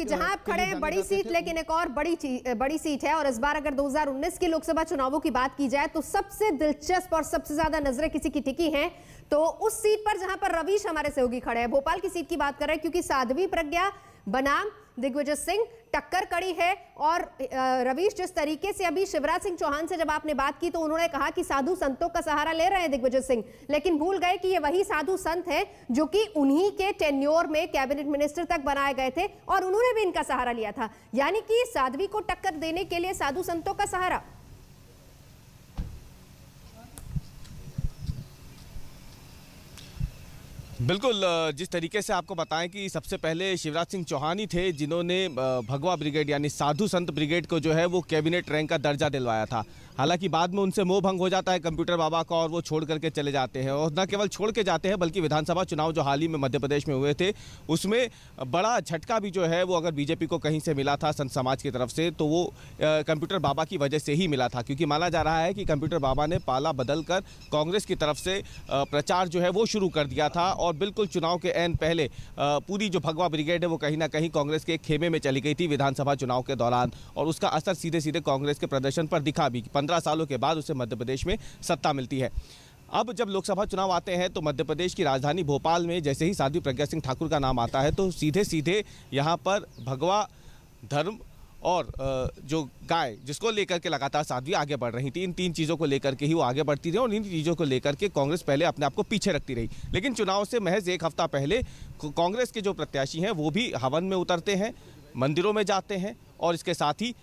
कि जहां आप खड़े हैं बड़ी सीट लेकिन एक और बड़ी बड़ी सीट है और इस बार अगर 2019 के लोकसभा चुनावों की बात की जाए तो सबसे दिलचस्प और सबसे ज्यादा नजरें किसी की टिकी हैं तो उस सीट पर जहां पर रवीश हमारे सहयोगी खड़े हैं भोपाल की सीट की बात कर रहे हैं क्योंकि साध्वी प्रज्ञा बनाम दिग्विजय सिंह टक्कर कड़ी है और रवीश जिस तरीके से अभी शिवराज सिंह चौहान से जब आपने बात की तो उन्होंने कहा कि साधु संतों का सहारा ले रहे हैं दिग्विजय सिंह लेकिन भूल गए कि ये वही साधु संत हैं जो कि उन्हीं के टेन्योर में कैबिनेट मिनिस्टर तक बनाए गए थे और उन्होंने भी इनका सहारा लिया था यानी कि साध्वी को टक्कर देने के लिए साधु संतों का सहारा बिल्कुल जिस तरीके से आपको बताएं कि सबसे पहले शिवराज सिंह चौहान ही थे जिन्होंने भगवा ब्रिगेड यानी साधु संत ब्रिगेड को जो है वो कैबिनेट रैंक का दर्जा दिलवाया था हालांकि बाद में उनसे मोह भंग हो जाता है कंप्यूटर बाबा का और वो छोड़ करके चले जाते हैं और न केवल छोड़ के जाते हैं बल्कि विधानसभा चुनाव जो हाल ही में मध्य प्रदेश में हुए थे उसमें बड़ा झटका भी जो है वो अगर बीजेपी को कहीं से मिला था संत समाज की तरफ से तो वो कंप्यूटर बाबा की वजह से ही मिला था क्योंकि माना जा रहा है कि कंप्यूटर बाबा ने पाला बदल कर कांग्रेस की तरफ से प्रचार जो है वो शुरू कर दिया था और और बिल्कुल चुनाव के एन पहले पूरी जो भगवा ब्रिगेड है वो कहीं ना कहीं कांग्रेस के खेमे में चली गई थी विधानसभा चुनाव के दौरान और उसका असर सीधे सीधे कांग्रेस के प्रदर्शन पर दिखा भी पंद्रह सालों के बाद उसे मध्य प्रदेश में सत्ता मिलती है अब जब लोकसभा चुनाव आते हैं तो मध्य प्रदेश की राजधानी भोपाल में जैसे ही साध्वी प्रज्ञा सिंह ठाकुर का नाम आता है तो सीधे सीधे यहाँ पर भगवा धर्म और जो गाय जिसको लेकर के लगातार साध्वी आगे बढ़ रही थी इन तीन चीज़ों को लेकर के ही वो आगे बढ़ती रही और इन चीज़ों को लेकर के कांग्रेस पहले अपने आप को पीछे रखती रही लेकिन चुनाव से महज एक हफ्ता पहले कांग्रेस के जो प्रत्याशी हैं वो भी हवन में उतरते हैं मंदिरों में जाते हैं और इसके साथ ही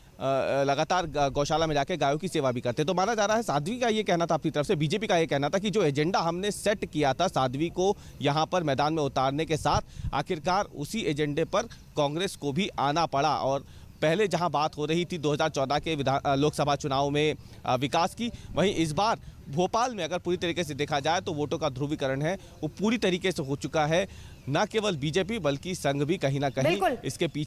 लगातार गौशाला में जाकर गायों की सेवा भी करते तो माना जा रहा है साध्वी का ये कहना था अपनी तरफ से बीजेपी का ये कहना था कि जो एजेंडा हमने सेट किया था साध्वी को यहाँ पर मैदान में उतारने के साथ आखिरकार उसी एजेंडे पर कांग्रेस को भी आना पड़ा और पहले जहां बात हो रही थी 2014 के विधान लोकसभा चुनाव में विकास की वहीं इस बार भोपाल में अगर पूरी तरीके से देखा जाए तो वोटों का ध्रुवीकरण है वो पूरी तरीके से हो चुका है न केवल बीजेपी बल्कि संघ भी कहीं ना कहीं इसके पीछे